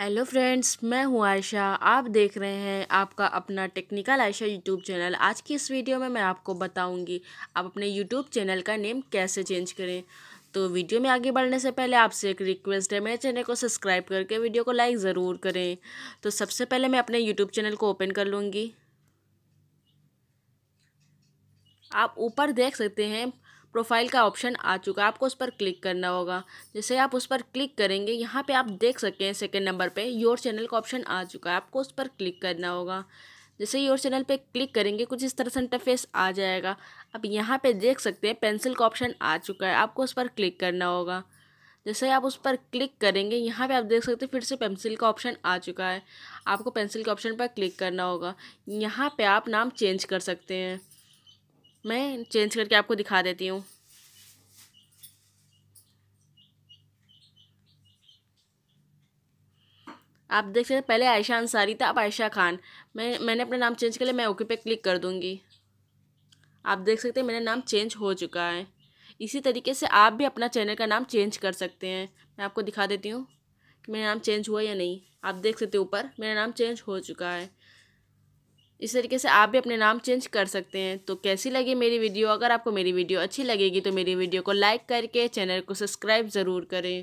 hello friends मैं हूँ आयशा आप देख रहे हैं आपका अपना टेक्निकल आयशा यूट्यूब चैनल आज की इस वीडियो में मैं आपको बताऊंगी आप अपने यूट्यूब चैनल का नेम कैसे चेंज करें तो वीडियो में आगे बढ़ने से पहले आपसे एक रिक्वेस्ट है मेरे चैनल को सब्सक्राइब करके वीडियो को लाइक ज़रूर करें तो सबसे पहले मैं अपने यूट्यूब चैनल को ओपन कर लूँगी आप ऊपर देख सकते हैं प्रोफाइल का ऑप्शन आ चुका है आपको उस पर क्लिक करना होगा जैसे आप उस पर क्लिक करेंगे यहाँ पे आप देख सकते हैं सेकंड नंबर पे योर चैनल का ऑप्शन आ चुका है आपको उस पर क्लिक करना होगा जैसे योर चैनल पे क्लिक करेंगे कुछ इस तरह से इंटरफेस आ जाएगा अब यहाँ पे देख सकते हैं पेंसिल का ऑप्शन आ चुका है आपको उस पर क्लिक करना होगा जैसे आप उस पर क्लिक करेंगे यहाँ पे आप देख सकते हैं फिर से पेंसिल का ऑप्शन आ चुका है आपको पेंसिल के ऑप्शन पर क्लिक करना होगा यहाँ पे आप नाम चेंज कर सकते हैं मैं चेंज करके आपको दिखा देती हूँ आप देख सकते हैं पहले आयशा अंसारी था अब आयशा खान मैं मैंने अपना नाम चेंज कर लिया मैं ओके पे क्लिक कर दूँगी आप देख सकते हैं मेरा नाम चेंज हो चुका है इसी तरीके से आप भी अपना चैनल का नाम चेंज कर सकते हैं मैं आपको दिखा देती हूँ कि मेरा नाम चेंज हुआ या नहीं आप देख सकते हो ऊपर मेरा नाम चेंज हो चुका है इस तरीके से आप भी अपने नाम चेंज कर सकते हैं तो कैसी लगी मेरी वीडियो अगर आपको मेरी वीडियो अच्छी लगेगी तो मेरी वीडियो को लाइक करके चैनल को सब्सक्राइब ज़रूर करें